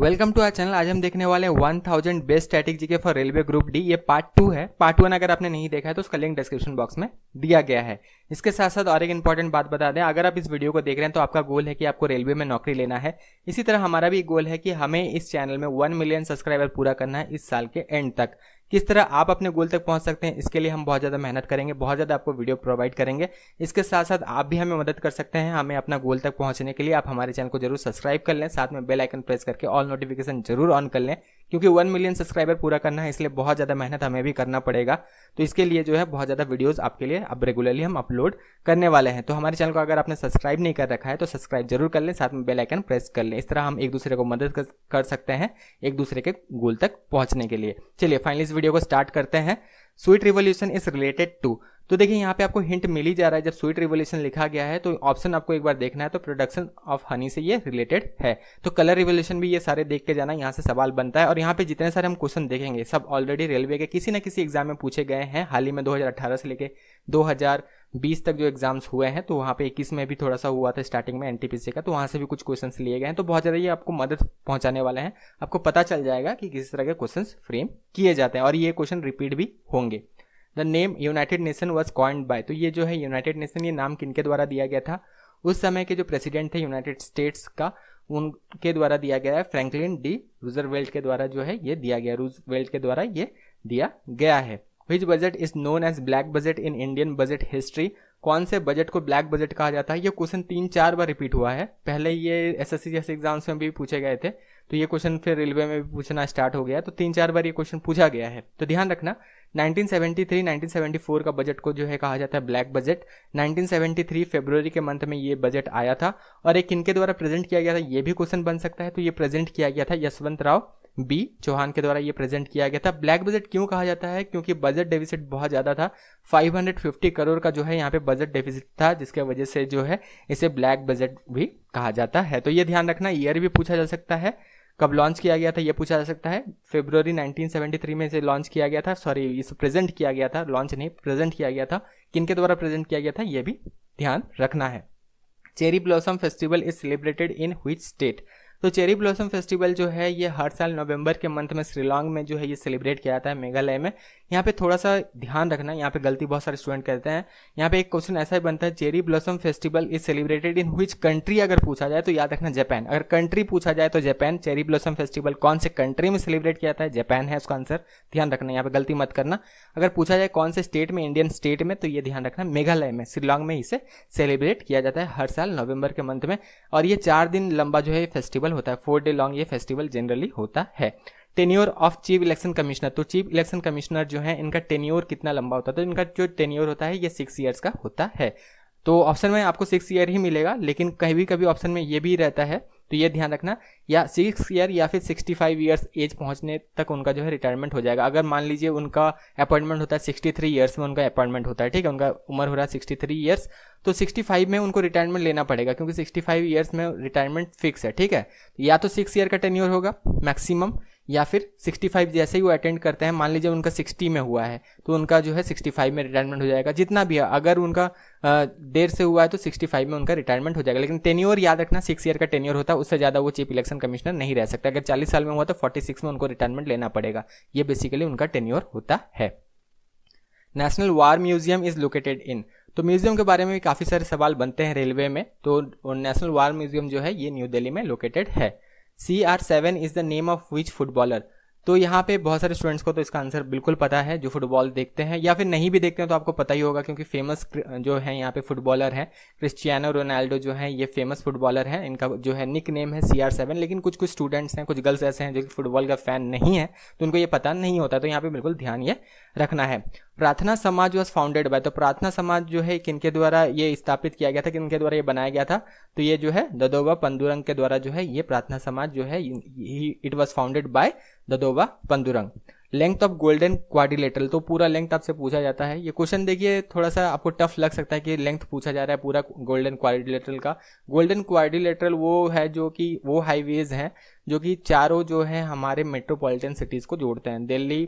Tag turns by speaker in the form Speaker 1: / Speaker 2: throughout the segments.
Speaker 1: Welcome to our channel आज हम देखने वाले हैं 1000 बेस्ट स्ट्रेटेजी के फॉर रेलवे ग्रुप डी ये पार्ट टू है पार्ट वन अगर आपने नहीं देखा है तो उसका लिंक डिस्क्रिप्शन बॉक्स में दिया गया है इसके साथ साथ और एक इंपॉर्टेंट बात बता दें अगर आप इस वीडियो को देख रहे हैं तो आपका गोल है कि आपको रेलवे में नौकरी लेना है इसी तरह हमारा भी गोल है कि हमें इस चैनल में वन मिलियन सब्सक्राइबर पूरा करना है इस साल के एंड तक किस तरह आप अपने गोल तक पहुंच सकते हैं इसके लिए हम बहुत ज़्यादा मेहनत करेंगे बहुत ज़्यादा आपको वीडियो प्रोवाइड करेंगे इसके साथ साथ आप भी हमें मदद कर सकते हैं हमें अपना गोल तक पहुंचने के लिए आप हमारे चैनल को जरूर सब्सक्राइब कर लें साथ में बेल आइकन प्रेस करके ऑल नोटिफिकेशन जरूर ऑन कर लें क्योंकि वन मिलियन सब्सक्राइबर पूरा करना है इसलिए बहुत ज़्यादा मेहनत हमें भी करना पड़ेगा तो इसके लिए जो है बहुत ज़्यादा वीडियोस आपके लिए अब रेगुलरली हम अपलोड करने वाले हैं तो हमारे चैनल को अगर आपने सब्सक्राइब नहीं कर रखा है तो सब्सक्राइब जरूर कर लें साथ में बेल आइकन प्रेस कर लें इस तरह हम एक दूसरे को मदद कर सकते हैं एक दूसरे के गोल तक पहुंचने के लिए चलिए फाइनली इस वीडियो को स्टार्ट करते हैं sweet revolution is related to तो देखिए यहाँ पे आपको हिंट मिल ही जा रहा है जब स्वीट रिवोल्यूशन लिखा गया है तो ऑप्शन आपको एक बार देखना है तो प्रोडक्शन ऑफ हनी से ये रिलेटेड है तो कलर रिवोल्यूशन भी ये सारे देख के जाना यहाँ से सवाल बनता है और यहाँ पे जितने सारे हम क्वेश्चन देखेंगे सब ऑलरेडी रेलवे के किसी न किसी एग्जाम में पूछे गए हैं हाल ही में दो से लेके 20 तक जो एग्जाम्स हुए हैं तो वहाँ पे 21 में भी थोड़ा सा हुआ था स्टार्टिंग में एनटीपीसी का तो वहाँ से भी कुछ क्वेश्चंस लिए गए हैं तो बहुत ज़्यादा ये आपको मदद पहुँचाने वाले हैं आपको पता चल जाएगा कि किस तरह के क्वेश्चंस फ्रेम किए जाते हैं और ये क्वेश्चन रिपीट भी होंगे the name United Nation was coined by तो ये जो है यूनाइटेड नेशन ये नाम किनके द्वारा दिया गया था उस समय के जो प्रेसिडेंट थे यूनाइटेड स्टेट्स का उनके द्वारा दिया गया है फ्रैंकलिन डी रूजरवेल्ट के द्वारा जो है ये दिया गया रूजवेल्ट के द्वारा ये दिया गया है which budget is known as black budget in Indian budget history कौन से बजट को ब्लैक बजट कहा जाता है ये क्वेश्चन तीन चार बार रिपीट हुआ है पहले ये एस एस सी जैसे एग्जाम्स में भी पूछे गए थे तो ये क्वेश्चन फिर रेलवे में भी पूछना स्टार्ट हो गया तो तीन चार बार ये क्वेश्चन पूछा गया है तो ध्यान रखना 1973 1974 का बजट को जो है कहा जाता है ब्लैक बजट 1973 फरवरी के मंथ में ये बजट आया था और एक इनके द्वारा प्रेजेंट किया गया था ये भी क्वेश्चन बन सकता है तो ये प्रेजेंट किया गया था यशवंत राव बी चौहान के द्वारा ये प्रेजेंट किया गया था ब्लैक बजट क्यों कहा जाता है क्योंकि बजट डेफिसिट बहुत ज़्यादा था 550 करोड़ का जो है यहाँ पे बजट डेफिसिट था जिसके वजह से जो है इसे ब्लैक बजट भी कहा जाता है तो ये ध्यान रखना ईयर भी पूछा जा सकता है कब लॉन्च किया गया था ये पूछा जा सकता है फेब्रवरी 1973 में इसे लॉन्च किया गया था सॉरी इसे प्रेजेंट किया गया था लॉन्च नहीं प्रेजेंट किया गया था किन के द्वारा प्रेजेंट किया गया था ये भी ध्यान रखना है cherry blossom festival is celebrated in which state तो चेरी ब्लॉसम फेस्टिवल जो है ये हर साल नवंबर के मंथ में श्रीलॉन्ग में जो है ये सेलिब्रेट किया जाता है मेघालय में यहाँ पे थोड़ा सा ध्यान रखना यहाँ पे गलती बहुत सारे स्टूडेंट करते हैं यहाँ पे एक क्वेश्चन ऐसा ही बनता है cherry blossom festival is celebrated in which country अगर पूछा जाए तो याद रखना जापान अगर कंट्री पूछा जाए तो जापान चेरी ब्लॉसम फेस्टिवल कौन से कंट्री में सेलिब्रेट किया जाता है जापान है उसका आंसर ध्यान रखना यहाँ पे गलती मत करना अगर पूछा जाए कौन से स्टेट में इंडियन स्टेट में तो ये ध्यान रखना मेघालय में श्रीलॉन्ग में इसे सेलिब्रेट किया जाता है हर साल नवंबर के मंथ में और ये चार दिन लंबा जो है फेस्टिवल होता है फोर डे लॉन्ग ये फेस्टिवल जनरली होता है tenure of chief election commissioner तो चीफ इलेक्शन कमिश्नर जो है इनका टेन्योर कितना लंबा होता है तो इनका जो टेन्योर होता है ये सिक्स ईयर्स का होता है तो ऑप्शन में आपको सिक्स ईयर ही मिलेगा लेकिन कभी कभी ऑप्शन में ये भी रहता है तो ये ध्यान रखना या सिक्स ईयर या फिर सिक्सटी फाइव ईयर्स एज पहुंचने तक उनका जो है रिटायरमेंट हो जाएगा अगर मान लीजिए उनका अपॉइंटमेंट होता है सिक्सटी थ्री ईयर्स में उनका अपॉइंटमेंट होता है ठीक है उनका उम्र हो रहा है सिक्सटी थ्री ईयर्स तो सिक्सटी फाइव में उनको रिटायरमेंट लेना पड़ेगा क्योंकि सिक्सटी फाइव ईयर्स में रिटायरमेंट फिक्स है ठीक है या तो सिक्स ईयर का टेन्योर होगा मैक्सिमम या फिर 65 जैसे ही वो अटेंड करते हैं मान लीजिए उनका 60 में हुआ है तो उनका जो है 65 में रिटायरमेंट हो जाएगा जितना भी है अगर उनका देर से हुआ है तो 65 में उनका रिटायरमेंट हो जाएगा लेकिन टेन्योर याद रखना सिक्स ईयर का टेन्योर होता है उससे ज़्यादा वो चीफ इलेक्शन कमिश्नर नहीं रह सकता अगर चालीस साल में हुआ तो फोर्टी में उनको रिटायरमेंट लेना पड़ेगा ये बेसिकली उनका टेन्योर होता है national war museum is located in तो म्यूजियम के बारे में भी काफ़ी सारे सवाल बनते हैं रेलवे में तो नेशनल वार म्यूजियम जो है ये न्यू दिल्ली में लोकेटेड है CR7 is the name of which footballer? तो यहाँ पे बहुत सारे स्टूडेंट्स को तो इसका आंसर बिल्कुल पता है जो फुटबॉल देखते हैं या फिर नहीं भी देखते हैं तो आपको पता ही होगा क्योंकि फेमस जो है यहाँ पे फुटबॉलर है क्रिस्टियानो रोनाल्डो जो है ये फेमस फुटबॉलर है इनका जो है निक नेम है सी आर सेवन लेकिन कुछ कुछ स्टूडेंट्स हैं कुछ गर्ल्स ऐसे हैं जो कि फुटबॉल का फैन नहीं है तो उनको ये पता नहीं होता तो यहाँ पे बिल्कुल ध्यान ये रखना है प्रार्थना समाज वॉज फाउंडेड बाय तो प्रार्थना समाज जो है किनके द्वारा ये स्थापित किया गया था किनके द्वारा ये बनाया गया था तो ये जो है ददोबा पंदुरंग के द्वारा जो है ये प्रार्थना समाज जो है it was founded by Dadoba Pandurang length of golden quadrilateral तो पूरा लेंथ आपसे पूछा जाता है ये क्वेश्चन देखिए थोड़ा सा आपको टफ लग सकता है कि लेंथ पूछा जा रहा है पूरा गोल्डन क्वाड्रिलेटरल का गोल्डन क्वाड्रिलेटरल वो है जो कि वो हाईवेज हैं जो कि चारों जो है हमारे मेट्रोपॉलिटन सिटीज़ को जोड़ते हैं दिल्ली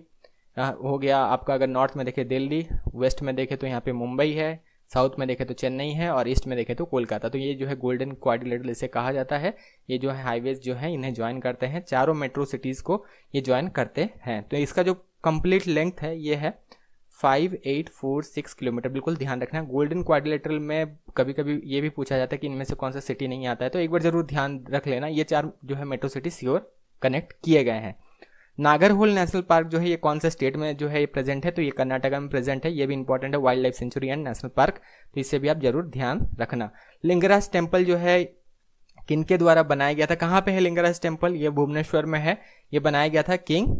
Speaker 1: हो गया आपका अगर नॉर्थ में देखे दिल्ली वेस्ट में देखे तो यहाँ पे मुंबई है साउथ में देखें तो चेन्नई है और ईस्ट में देखें तो कोलकाता तो ये जो है गोल्डन क्वाड्रिलेटरल इसे कहा जाता है ये जो है हाईवेज जो है इन्हें ज्वाइन करते हैं चारों मेट्रो सिटीज़ को ये ज्वाइन करते हैं तो इसका जो कंप्लीट लेंथ है ये है five eight four six kilometre बिल्कुल ध्यान रखना गोल्डन क्वाड्रिलेटरल में कभी कभी ये भी पूछा जाता है कि इनमें से कौन सा सिटी नहीं आता है तो एक बार जरूर ध्यान रख लेना ये चार जो है मेट्रो सिटी सियोर कनेक्ट किए गए हैं नागरहोल नेशनल पार्क जो है ये कौन से स्टेट में जो है ये प्रेजेंट है तो ये कर्नाटका में प्रेजेंट है ये भी इंपॉर्टेंट है wildlife sanctuary and national park तो इसे भी आप जरूर ध्यान रखना लिंगराज टेम्पल जो है किनके द्वारा बनाया गया था कहाँ पे है लिंगराज टेम्पल ये भुवनेश्वर में है ये बनाया गया था किंग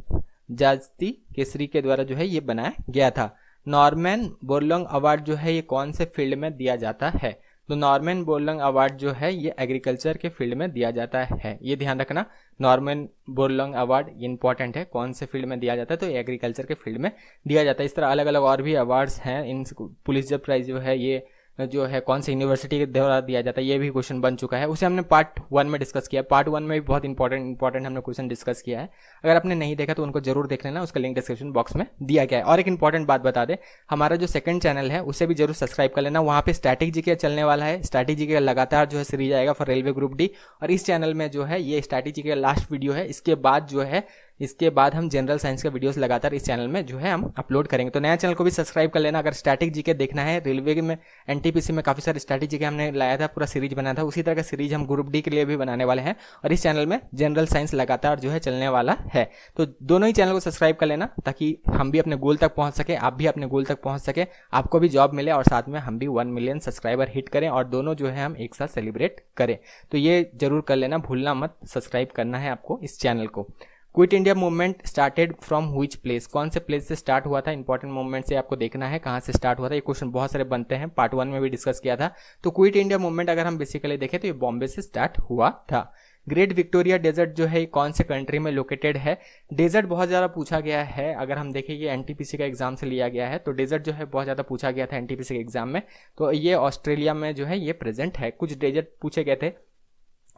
Speaker 1: जाजती केसरी के द्वारा जो है ये बनाया गया था नॉर्मैन बोरलोंग अवार्ड जो है ये कौन से फील्ड में दिया जाता है तो नॉर्मेन बोरलंग अवार्ड जो है ये एग्रीकल्चर के फील्ड में दिया जाता है ये ध्यान रखना नॉर्मेन बोरलंग अवार्ड इंपॉर्टेंट है कौन से फील्ड में दिया जाता है तो एग्रीकल्चर के फील्ड में दिया जाता है इस तरह अलग अलग और भी अवार्ड्स हैं इन पुलिस जब प्राइज जो है ये जो है कौन सी यूनिवर्सिटी के द्वारा दिया जाता है ये भी क्वेश्चन बन चुका है उसे हमने पार्ट वन में डिस्कस किया पार्ट वन में भी बहुत इंपॉर्टेंट इंपॉर्टेंट हमने क्वेश्चन डिस्कस किया है अगर आपने नहीं देखा तो उनको जरूर देख लेना उसका लिंक डिस्क्रिप्शन बॉक्स में दिया गया है और एक इंपॉर्टेंट बात बता दें हमारा जो सेकंड चैनल है उसे भी जरूर सब्सक्राइब कर लेना वहाँ पर स्ट्रैटेजी का चलने वाला है स्ट्रैटेजी का लगातार जो है सीरीज आएगा फॉर रेलवे ग्रुप डी और इस चैनल में जो है ये स्ट्रैटेजी का लास्ट वीडियो है इसके बाद जो है इसके बाद हम जनरल साइंस के वीडियोस लगातार इस चैनल में जो है हम अपलोड करेंगे तो नया चैनल को भी सब्सक्राइब कर लेना अगर स्टैटिक जीके के देखना है रेलवे में एनटीपीसी में काफ़ी सारे स्टैटिक जीके के हमने लाया था पूरा सीरीज बनाया था उसी तरह का सीरीज हम ग्रुप डी के लिए भी बनाने वाले हैं और इस चैनल में जनरल साइंस लगातार जो है चलने वाला है तो दोनों ही चैनल को सब्सक्राइब कर लेना ताकि हम भी अपने गोल तक पहुँच सके आप भी अपने गोल तक पहुँच सके आपको भी जॉब मिले और साथ में हम भी वन मिलियन सब्सक्राइबर हिट करें और दोनों जो है हम एक साथ सेलिब्रेट करें तो ये जरूर कर लेना भूलना मत सब्सक्राइब करना है आपको इस चैनल को quit India movement started from which place कौन से प्लेस से स्टार्ट हुआ था इंपॉर्टेंट मूवमेंट से आपको देखना है कहाँ से स्टार्ट हुआ था ये क्वेश्चन बहुत सारे बनते हैं पार्ट वन में भी डिस्कस किया था तो क्विट इंडिया मूवमेंट अगर हम बेसिकली देखें तो ये बॉम्बे से स्टार्ट हुआ था ग्रेट विक्टोरिया डेजर्ट जो है कौन से कंट्री में लोकेटेड है डेजर्ट बहुत ज़्यादा पूछा गया है अगर हम देखें ये एनटीपीसी का एग्जाम से लिया गया है तो डेजर्ट जो है बहुत ज़्यादा पूछा गया था एनटीपीसी के एग्जाम में तो ये ऑस्ट्रेलिया में जो है ये प्रेजेंट है कुछ डेजर्ट पूछे गए थे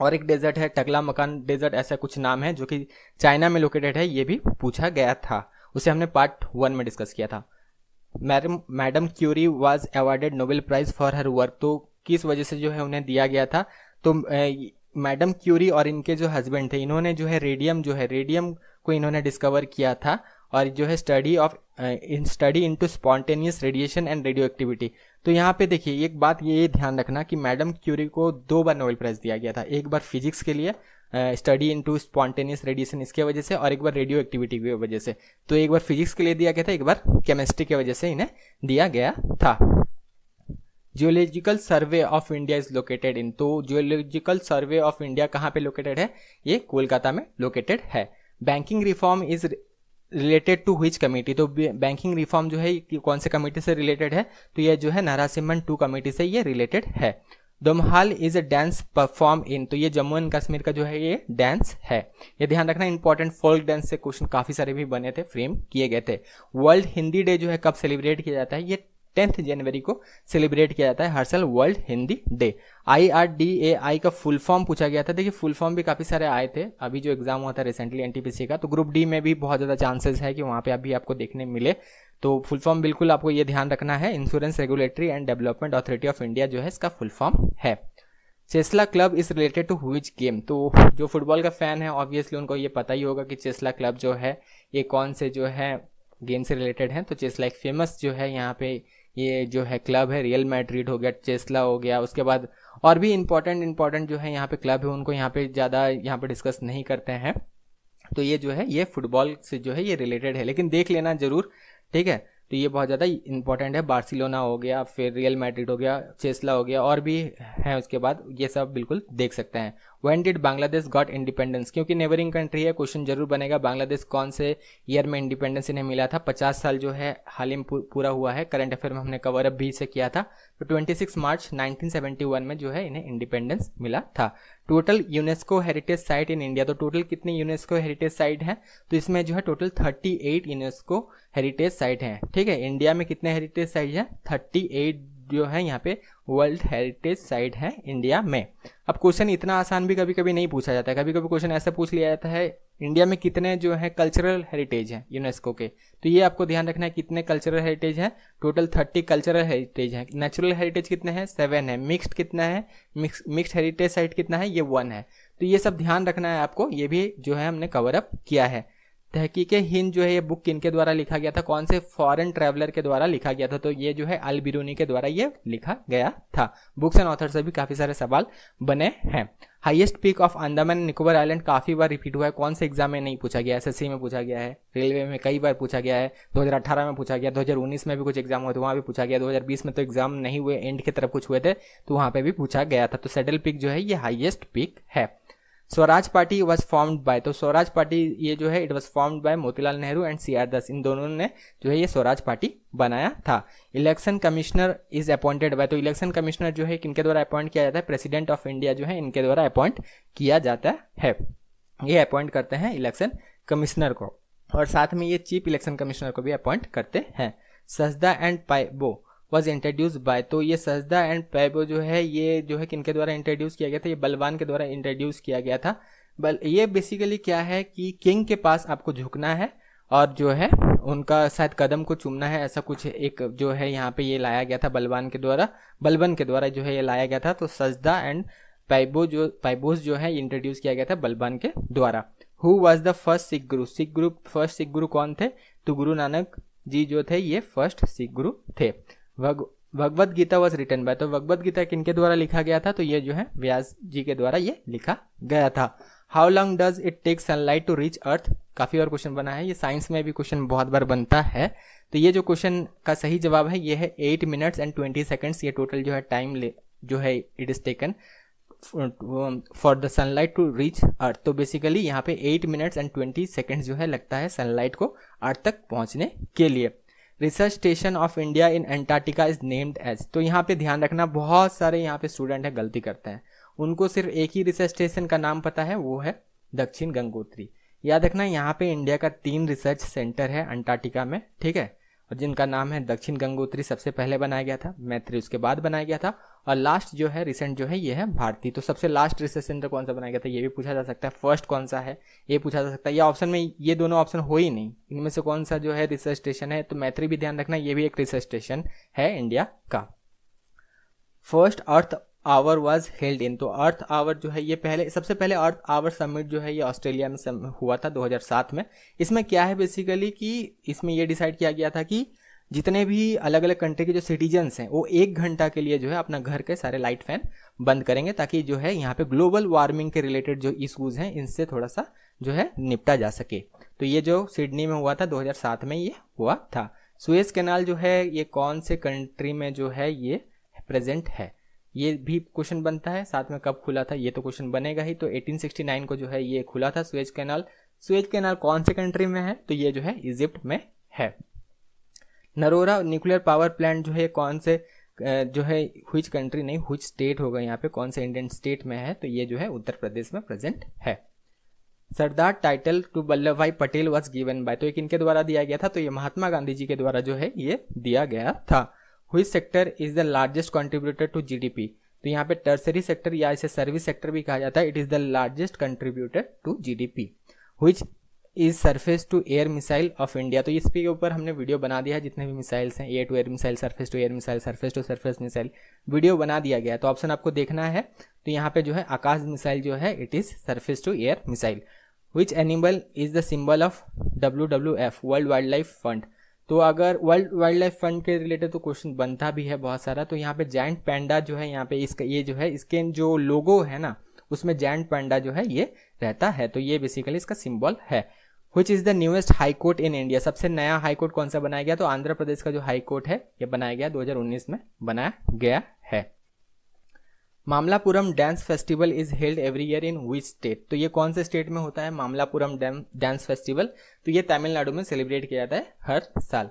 Speaker 1: और एक डेजर्ट है टकला मकान डेजर्ट ऐसा कुछ नाम है जो कि चाइना में लोकेटेड है ये भी पूछा गया था उसे हमने पार्ट वन में डिस्कस किया था madam madam Curie was awarded Nobel prize for her work तो किस वजह से जो है उन्हें दिया गया था तो मैडम क्यूरी और इनके जो हस्बैंड थे इन्होंने जो है रेडियम जो है रेडियम को इन्होंने डिस्कवर किया था और जो है study of in study into spontaneous radiation and radio activity तो यहाँ पे देखिए एक बात ये ध्यान रखना कि मैडम क्यूरी को दो बार नोबेल प्राइज़ दिया गया था एक बार फिजिक्स के लिए स्टडी इनटू स्पॉन्टेनियस रेडिएशन इसके वजह से और एक बार रेडियो एक्टिविटी की वजह से तो एक बार फिजिक्स के लिए दिया गया था एक बार केमिस्ट्री की के वजह से इन्हें दिया गया था geological survey of India is located in तो जियोलॉजिकल सर्वे ऑफ इंडिया कहाँ पे लोकेटेड है ये कोलकाता में लोकेटेड है banking reform is related to which committee तो बैंकिंग रिफॉर्म जो है कौन से कमेटी से रिलेटेड है तो ये जो है नारासिमन टू कमेटी से ये रिलेटेड है Dumhal is a dance perform in तो ये जम्मू एंड कश्मीर का जो है ये डांस है ये ध्यान रखना इंपॉर्टेंट फोल्क डांस से क्वेश्चन काफी सारे भी बने थे फ्रेम किए गए थे वर्ल्ड हिंदी डे जो है कब सेलिब्रेट किया जाता है ये टेंथ जनवरी को सेलिब्रेट किया जाता है हर साल world Hindi day I R D A I का फुल फॉर्म पूछा गया था देखिए फुल फॉर्म भी काफ़ी सारे आए थे अभी जो एग्जाम हुआ था रिसेंटली एनटीपीसी का तो ग्रुप डी में भी बहुत ज़्यादा चांसेस है कि वहाँ पे अभी आपको देखने मिले तो फुल फॉर्म बिल्कुल आपको ये ध्यान रखना है insurance regulatory and development authority of India जो है इसका फुल फॉर्म है Chelsea club is related to which game तो जो फुटबॉल का फैन है ऑब्वियसली उनको ये पता ही होगा कि चेस्ला क्लब जो है ये कौन से जो है गेम से रिलेटेड है तो चेस्ला एक फेमस जो है यहाँ पे ये जो है क्लब है रियल मैड्रिड हो गया चेस्ला हो गया उसके बाद और भी इंपॉर्टेंट इंपॉर्टेंट जो है यहाँ पे क्लब है उनको यहाँ पे ज़्यादा यहाँ पे डिस्कस नहीं करते हैं तो ये जो है ये फुटबॉल से जो है ये रिलेटेड है लेकिन देख लेना ज़रूर ठीक है तो ये बहुत ज़्यादा इंपॉर्टेंट है बार्सिलोना हो गया फिर रियल मैड्रिड हो गया चेस्ला हो गया और भी हैं उसके बाद ये सब बिल्कुल देख सकते हैं when did Bangladesh got independence क्योंकि नेबरिंग कंट्री है क्वेश्चन जरूर बनेगा बांग्लादेश कौन से ईयर में इंडिपेंडेंस इन्हें मिला था पचास साल जो है हाल ही में पूरा हुआ है करंट अफेयर में हमने कवर अप भी इसे किया था तो ट्वेंटी सिक्स मार्च 1971 में जो है इन्हें इंडिपेंडेंस मिला था total UNESCO heritage site in India तो टोटल कितने यूनेस्को हेरिटेज साइट है तो इसमें जो है टोटल 38 यूनेस्को हेरिटेज साइट हैं ठीक है इंडिया में कितने हेरिटेज साइट है 38 जो है यहाँ पे वर्ल्ड हेरिटेज साइट है इंडिया में अब क्वेश्चन इतना आसान भी कभी कभी नहीं पूछा जाता है कभी कभी क्वेश्चन ऐसा पूछ लिया जाता है इंडिया में कितने जो है कल्चरल हेरिटेज हैं यूनेस्को के तो ये आपको ध्यान रखना है कितने कल्चरल हेरिटेज हैं टोटल थर्टी कल्चरल हेरिटेज हैं नेचुरल हेरिटेज कितने हैं सेवन है मिक्सड कितना है मिक्स हेरिटेज साइट कितना है ये वन है तो ये सब ध्यान रखना है आपको ये भी जो है हमने कवर अप किया है तहकीक हिंद जो है ये बुक किन के द्वारा लिखा गया था कौन से फॉरेन ट्रेवलर के द्वारा लिखा गया था तो ये जो है अल बिरूनी के द्वारा ये लिखा गया था बुक्स एंड ऑथर से भी काफी सारे सवाल बने हैं highest peak of Andaman Nicobar island काफी बार रिपीट हुआ है कौन से एग्जाम में नहीं पूछा गया एसएससी में पूछा गया है रेलवे में कई बार पूछा गया है 2018 में पूछा गया 2019 में भी कुछ एग्जाम हुए थे वहां भी पूछा गया 2020 में तो एग्जाम नहीं हुए एंड की तरफ कुछ हुए थे तो वहां पे भी पूछा गया था तो सेटल पीक जो है ये हाइएस्ट पीक है Swaraj party was formed by तो स्वराज पार्टी ये जो है it was formed by Motilal Nehru and C R Das इन दोनों ने जो है ये स्वराज पार्टी बनाया था election commissioner is appointed by तो इलेक्शन कमिश्नर जो है किनके द्वारा अपॉइंट किया जाता है प्रेसिडेंट ऑफ इंडिया जो है इनके द्वारा अपॉइंट किया जाता है ये अपॉइंट करते हैं इलेक्शन कमिश्नर को और साथ में ये चीफ इलेक्शन कमिश्नर को भी अपॉइंट करते हैं sajda and paibos was introduce by तो ये सजदा एंड पैबो जो है ये जो है किनके द्वारा इंट्रोड्यूस किया गया था ये बलवान के द्वारा इंट्रोड्यूस किया गया था बल ये बेसिकली क्या है कि किंग के पास आपको झुकना है और जो है उनका शायद कदम को चूमना है ऐसा कुछ एक जो है यहाँ पे ये लाया गया था बलवान के द्वारा बलबन के द्वारा जो है ये लाया गया था तो सजदा एंड पैबो जो पैबोस जो है इंट्रोड्यूस किया गया था बलवान के द्वारा who was the first Sikh guru Sikh गुरु फर्स्ट सिख गुरु कौन थे तो गुरु नानक जी जो थे ये फर्स्ट सिख गुरु थे Bhagavad Gita was written by तो भगवत गीता किनके द्वारा लिखा गया था तो ये जो है व्यास जी के द्वारा ये लिखा गया था how long does it take sunlight to reach earth काफी और क्वेश्चन बना है ये साइंस में भी क्वेश्चन बहुत बार बनता है तो ये जो क्वेश्चन का सही जवाब है ये है eight minutes and twenty seconds ये टोटल जो है टाइम जो है it is taken for the sunlight to reach earth तो बेसिकली यहाँ पे eight minutes and twenty seconds जो है लगता है सनलाइट को अर्थ तक पहुँचने के लिए research station of India in Antarctica is named as तो यहाँ पे ध्यान रखना बहुत सारे यहाँ पे स्टूडेंट है गलती करते हैं उनको सिर्फ एक ही रिसर्च स्टेशन का नाम पता है वो है दक्षिण गंगोत्री याद रखना यहाँ पे इंडिया का तीन रिसर्च सेंटर है अंटार्कटिका में ठीक है और जिनका नाम है दक्षिण गंगोत्री सबसे पहले बनाया गया था मैत्री उसके बाद बनाया गया था और लास्ट जो है रिसेंट जो है ये है भारती तो सबसे लास्ट रिसर्च सेंटर कौन सा बनाया गया था ये भी पूछा जा सकता है फर्स्ट कौन सा है ये पूछा जा सकता है या ऑप्शन में ये दोनों ऑप्शन हो ही नहीं इनमें से कौन सा जो है रिसर्च स्टेशन है तो मैत्री भी ध्यान रखना ये भी एक रिसर्च स्टेशन है इंडिया का first earth hour was held in तो अर्थ आवर जो है ये पहले सबसे पहले अर्थ आवर समिट जो है ये ऑस्ट्रेलिया में हुआ था 2007 में इसमें क्या है बेसिकली कि इसमें ये डिसाइड किया गया था कि जितने भी अलग अलग कंट्री के जो सिटीजन्स हैं वो एक घंटा के लिए जो है अपना घर के सारे लाइट फैन बंद करेंगे ताकि जो है यहाँ पे ग्लोबल वार्मिंग के रिलेटेड जो इशूज हैं इनसे थोड़ा सा जो है निपटा जा सके तो ये जो सिडनी में हुआ था 2007 में ये हुआ था सुएज कैनाल जो है ये कौन से कंट्री में जो है ये प्रेजेंट है ये भी क्वेश्चन बनता है साथ में कब खुला था ये तो क्वेश्चन बनेगा ही तो 1869 को जो है ये खुला था स्वेज कैनाल स्वेज कैनाल कौन से कंट्री में है तो ये जो है इजिप्ट में है नरोरा न्यूक्लियर पावर प्लांट जो है कौन से जो है हुई कंट्री नहीं हुई स्टेट होगा यहाँ पे कौन से इंडियन स्टेट में है तो ये जो है उत्तर प्रदेश में प्रेजेंट है सरदार टाइटल टू वल्लभ भाई पटेल वॉज गिवन बाय तो एक इनके द्वारा दिया गया था तो ये महात्मा गांधी जी के द्वारा जो है ये दिया गया था which sector is the largest contributor to GDP तो यहाँ पे टर्सरी सेक्टर या इसे सर्विस सेक्टर भी कहा जाता है it is the largest contributor to GDP which is surface to air missile of India तो इसके ऊपर हमने वीडियो बना दिया है जितने भी मिसाइल्स हैं air to air missile surface to air missile surface to surface missile video बना दिया गया तो ऑप्शन आपको देखना है तो यहाँ पे जो है आकाश मिसाइल जो है it is surface to air missile which animal is the symbol of W W F world wildlife fund तो अगर वर्ल्ड वाइल्ड लाइफ फंड के रिलेटेड तो क्वेश्चन बनता भी है बहुत सारा तो यहाँ पे जैंट पैंडा जो है यहाँ पे इसका ये जो है इसके जो लोगो है ना उसमें जैंट पैंडा जो है ये रहता है तो ये बेसिकली इसका सिम्बॉल है which is the newest high court in India सबसे नया हाई कोर्ट कौन सा बनाया गया तो आंध्र प्रदेश का जो हाई कोर्ट है ये बनाया गया 2019 में बनाया गया है Mamallapuram dance festival is held every year in which state तो ये कौन से स्टेट में होता है मामलापुरम डांस फेस्टिवल तो ये तमिलनाडु में सेलिब्रेट किया जाता है हर साल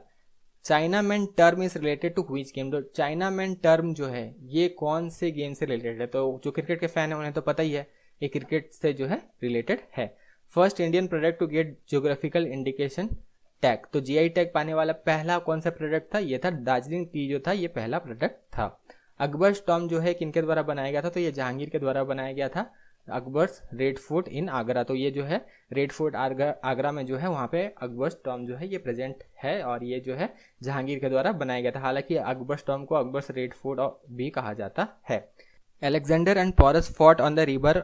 Speaker 1: chinaman term is related to which game तो चाइना मैन टर्म जो है ये कौन से गेम से रिलेटेड है तो जो क्रिकेट के फैन है उन्हें तो पता ही है ये क्रिकेट से जो है रिलेटेड है first Indian product to get geographical indication tag तो जीआई टैग पाने वाला पहला कौन सा प्रोडक्ट था ये था दार्जिलिंग टी जो था ये पहला प्रोडक्ट था अकबर टॉम जो है किनके द्वारा बनाया गया था तो ये जहांगीर के द्वारा बनाया गया था Akbar's red fort in Agra तो ये जो है रेड फोर्ट आगरा में जो है वहाँ पे अकबर्स टॉम जो है ये प्रेजेंट है और ये जो है जहांगीर के द्वारा बनाया गया था हालांकि अकबर्स टॉम को अकबर्स रेड फोर्ट भी कहा जाता है Alexander and Porus fought on the river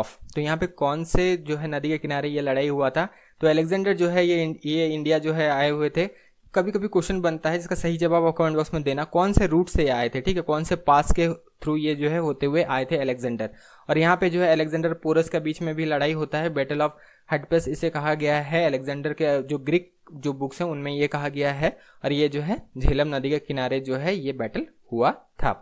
Speaker 1: of तो यहाँ पे कौन से जो है नदी के किनारे ये लड़ाई हुआ था तो एलेक्जेंडर जो है ये ये इंडिया जो है आए हुए थे कभी कभी क्वेश्चन बनता है जिसका सही जवाब आप कमेंट बॉक्स में देना कौन से रूट से आए थे ठीक है कौन से पास के थ्रू ये जो है होते हुए आए थे अलेक्जेंडर और यहाँ पे जो है अलेक्जेंडर पोरस के बीच में भी लड़ाई होता है बैटल ऑफ हटपेस इसे कहा गया है अलेक्जेंडर के जो ग्रीक जो बुक्स हैं उनमें ये कहा गया है और ये जो है झेलम नदी के किनारे जो है ये बैटल हुआ था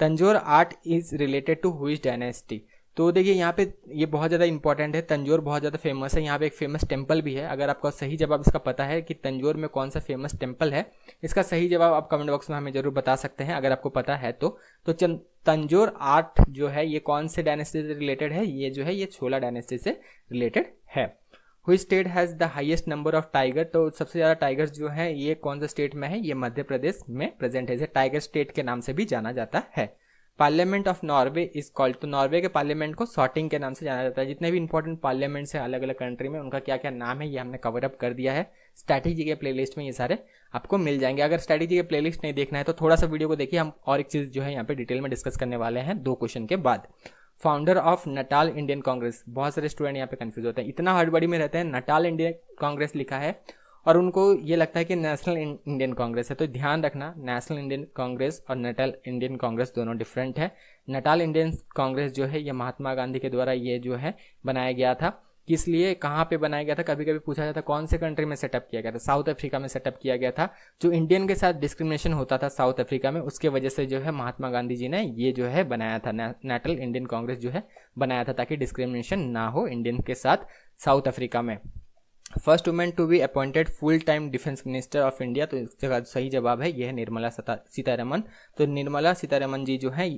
Speaker 1: Tanjore art is related to which dynasty तो देखिए यहाँ पे ये बहुत ज़्यादा इंपॉर्टेंट है तंजोर बहुत ज़्यादा फेमस है यहाँ पे एक फेमस टेम्पल भी है अगर आपको सही जवाब इसका पता है कि तंजोर में कौन सा फेमस टेम्पल है इसका सही जवाब आप कमेंट बॉक्स में हमें ज़रूर बता सकते हैं अगर आपको पता है तो तो तंजोर आर्ट जो है ये कौन से डायनेस्टी से रिलेटेड है ये जो है ये छोला डायनेस्टी से रिलेटेड है which state has the highest number of tiger तो सबसे ज़्यादा टाइगर्स जो है ये कौन से स्टेट में है ये मध्य प्रदेश में प्रेजेंट है इसे टाइगर स्टेट के नाम से भी जाना जाता है parliament of Norway is called तो नॉर्वे के पार्लियामेंट को सॉटिंग के नाम से जाना जाता है जितने भी इंपॉर्टेंट पार्लियामेंट्स हैं अलग अलग कंट्री में उनका क्या क्या नाम है ये हमने कवर अप कर दिया है स्ट्रैटेजी के प्लेलिस्ट में ये सारे आपको मिल जाएंगे अगर स्ट्रैटेजी के प्लेलिस्ट नहीं देखना है तो थोड़ा सा वीडियो को देखिए हम और एक चीज़ जो है यहाँ पे डिटेल में डिस्कस करने वाले हैं दो क्वेश्चन के बाद founder of Natal Indian Congress बहुत सारे स्टूडेंट यहाँ पे कंफ्यूज होते हैं इतना हड़बड़ी में रहते हैं नटाल इंडियन कांग्रेस लिखा है और उनको ये लगता है कि नेशनल इंडियन कांग्रेस है तो ध्यान रखना नेशनल इंडियन कांग्रेस और नेटल इंडियन कांग्रेस दोनों डिफरेंट है नटाल इंडियन कांग्रेस जो है ये महात्मा गांधी के द्वारा ये जो है बनाया गया था किस लिए कहाँ पे बनाया गया था कभी कभी पूछा जाता कौन से कंट्री में सेटअप किया गया था साउथ अफ्रीका में सेटअप किया गया था जो इंडियन के साथ डिस्क्रिमिनेशन होता था साउथ अफ्रीका में उसके वजह से जो है महात्मा गांधी जी ने ये जो है बनाया था नेटल इंडियन कांग्रेस जो है बनाया था ताकि डिस्क्रिमिनेशन ना हो इंडियन के साथ साउथ अफ्रीका में first women to be appointed full time defence minister of India तो इसका सही जवाब है यह है निर्मला सीतारमन तो निर्मला सीतारमन जी जो है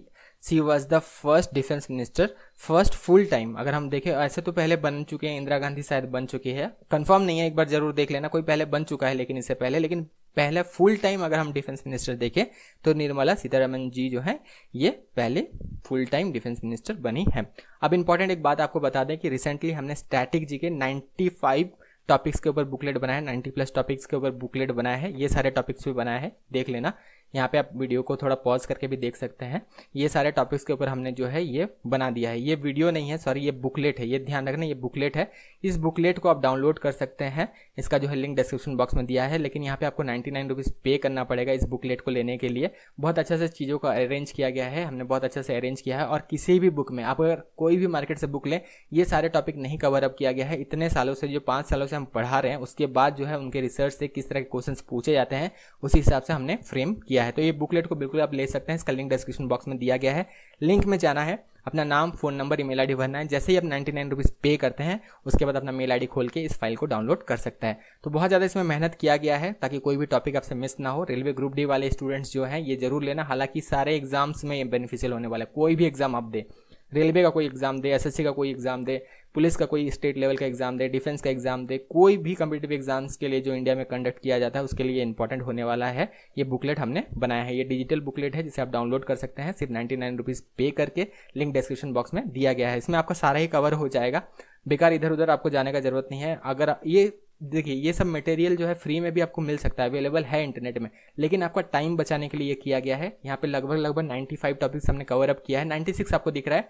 Speaker 1: she was the first defence minister first full time अगर हम देखें ऐसे तो पहले बन चुके हैं इंदिरा गांधी शायद बन चुकी है कंफर्म नहीं है एक बार जरूर देख लेना कोई पहले बन चुका है लेकिन इससे पहले लेकिन पहले फुल टाइम अगर हम डिफेंस मिनिस्टर देखें तो निर्मला सीतारमन जी जो है ये पहले फुल टाइम डिफेंस मिनिस्टर बनी है अब इंपॉर्टेंट एक बात आपको बता दें कि रिसेंटली हमने स्टैटिक जी के फाइव टॉपिक्स के ऊपर बुकलेट बनाया है नाइन्टी प्लस टॉपिक्स के ऊपर बुकलेट बनाया है ये सारे टॉपिक्स भी बनाया है देख लेना यहाँ पे आप वीडियो को थोड़ा पॉज करके भी देख सकते हैं ये सारे टॉपिक्स के ऊपर हमने जो है ये बना दिया है ये वीडियो नहीं है सॉरी ये बुकलेट है ये ध्यान रखना ये बुकलेट है इस बुकलेट को आप डाउनलोड कर सकते हैं इसका जो है लिंक डिस्क्रिप्शन बॉक्स में दिया है लेकिन यहाँ पे आपको नाइन्टी नाइन रुपीज़ पे करना पड़ेगा इस बुकलेट को लेने के लिए बहुत अच्छे से चीज़ों को अरेंज किया गया है हमने बहुत अच्छे से अरेंज किया है और किसी भी बुक में आप अगर कोई भी मार्केट से बुक लें ये सारे टॉपिक नहीं कवर अप किया गया है इतने सालों से जो पाँच सालों से हम पढ़ा रहे हैं उसके बाद जो है उनके रिसर्च से किस तरह के क्वेश्चन पूछे जाते हैं उसी हिसाब से हमने फ्रेम किया दिया है तो ये बुकलेट को बिल्कुल आप ले सकते हैं इसका लिंक डिस्क्रिप्शन बॉक्स में दिया गया है लिंक में जाना है अपना नाम फोन नंबर ईमेल आईडी भरना है जैसे ही आप नाइन्टी नाइन रुपीज़ पे करते हैं उसके बाद अपना मेल आईडी खोल के इस फाइल को डाउनलोड कर सकते हैं तो बहुत ज़्यादा इसमें मेहनत किया गया है ताकि कोई भी टॉपिक आपसे मिस ना हो रेलवे ग्रुप डी वाले स्टूडेंट्स जो हैं ये जरूर लेना हालांकि सारे एग्जाम्स में बेनिफिशियल होने वाला है कोई भी एग्जाम आप दे रेलवे का कोई एग्जाम दे एस का कोई एग्जाम दे पुलिस का कोई स्टेट लेवल का एग्जाम दे डिफेंस का एग्जाम दे कोई भी कम्पिटेटिव एग्जाम्स के लिए जो इंडिया में कंडक्ट किया जाता है उसके लिए इंपॉर्टेंट होने वाला है ये बुकलेट हमने बनाया है ये डिजिटल बुकलेट है जिसे आप डाउनलोड कर सकते हैं सिर्फ नाइन्टी नाइन रुपीज़ पे करके लिंक डिस्क्रिप्शन बॉक्स में दिया गया है इसमें आपका सारा ही कवर हो जाएगा बेकार इधर उधर आपको जाने का जरूरत नहीं है अगर ये देखिए ये सब मटेरियल जो है फ्री में भी आपको मिल सकता है अवेलेबल है इंटरनेट में लेकिन आपका टाइम बचाने के लिए किया गया है यहाँ पे लगभग लगभग 95 टॉपिक्स हमने कवर अप किया है 96 आपको दिख रहा है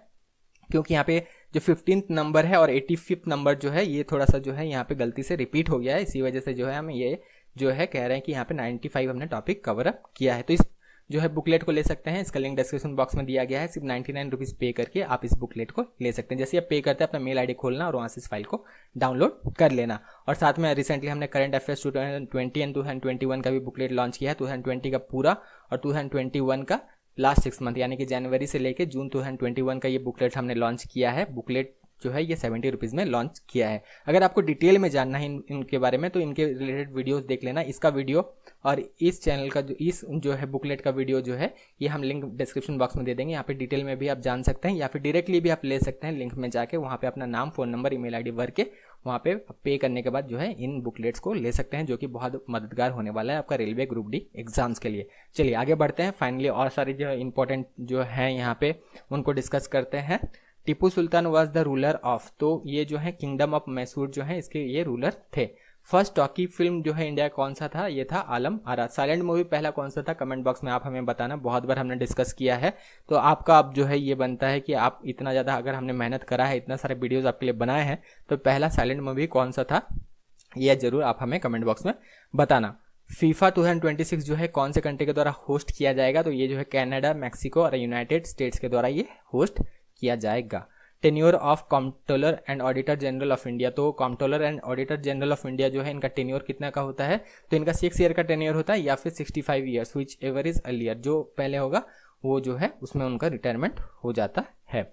Speaker 1: क्योंकि यहाँ पे जो फिफ्टींथ नंबर है और एटी फिफ्थ नंबर जो है ये थोड़ा सा जो है यहाँ पे गलती से रिपीट हो गया है इसी वजह से जो है हम ये जो है कह रहे हैं कि यहाँ पे 95 हमने टॉपिक कवर अप किया है तो इस जो है बुकलेट को ले सकते हैं इसका लिंक डिस्क्रिप्शन बॉक्स में दिया गया है सिर्फ नाइन्टी नाइन रुपीज़ पे करके आप इस बुकलेट को ले सकते हैं जैसे आप पे करते हैं अपना मेल आईडी खोलना और वहाँ से इस फाइल को डाउनलोड कर लेना और साथ में रिसेंटली हमने current affairs two twenty and two hundred twenty one का भी बुकलेट लॉन्च किया है टू थाउजेंड ट्वेंटी का पूरा और टू हंड्रेड ट्वेंटी वन का लास्ट सिक्स मंथ यानी कि जनवरी से लेकर जून 2021 का ये बुकलेट हमने लॉन्च किया है बुकलेट जो है ये सेवेंटी रुपीज़ में लॉन्च किया है अगर आपको डिटेल में जानना है इन, इनके बारे में तो इनके रिलेटेड वीडियोस देख लेना इसका वीडियो और इस चैनल का जो इस जो है बुकलेट का वीडियो जो है ये हम लिंक डिस्क्रिप्शन बॉक्स में दे देंगे यहाँ पे डिटेल में भी आप जान सकते हैं या फिर डायरेक्टली भी आप ले सकते हैं लिंक में जाके वहाँ पर अपना नाम फ़ोन नंबर आई डी भर के वहाँ पे पे करने के बाद जो है इन बुकलेट्स को ले सकते हैं जो कि बहुत मददगार होने वाला है आपका रेलवे ग्रुप डी एग्जाम्स के लिए चलिए आगे बढ़ते हैं फाइनली और सारी जो इंपॉर्टेंट जो है यहाँ पे उनको डिस्कस करते हैं Tipu Sultan was the ruler of तो ये जो है किंगडम ऑफ मैसूर जो है इसके ये रूलर थे फर्स्ट टॉकी फिल्म जो है इंडिया कौन सा था ये था आलम आरा साइलेंट मूवी पहला कौन सा था कमेंट बॉक्स में आप हमें बताना बहुत बार हमने डिस्कस किया है तो आपका अब जो है ये बनता है कि आप इतना ज़्यादा अगर हमने मेहनत करा है इतना सारे वीडियोज़ आपके लिए बनाए हैं तो पहला साइलेंट मूवी कौन सा था यह जरूर आप हमें कमेंट बॉक्स में बताना फीफा टू जो है कौन से कंट्री के द्वारा होस्ट किया जाएगा तो ये जो है कैनेडा मैक्सिको और यूनाइटेड स्टेट्स के द्वारा ये होस्ट किया जाएगा tenure of comptroller and auditor general of India तो comptroller and auditor general of India जो है इनका टेन्योर कितना का होता है तो इनका सिक्स ईयर का टेन्योर होता है या फिर sixty five years whichever is earlier जो पहले होगा वो जो है उसमें उनका रिटायरमेंट हो जाता है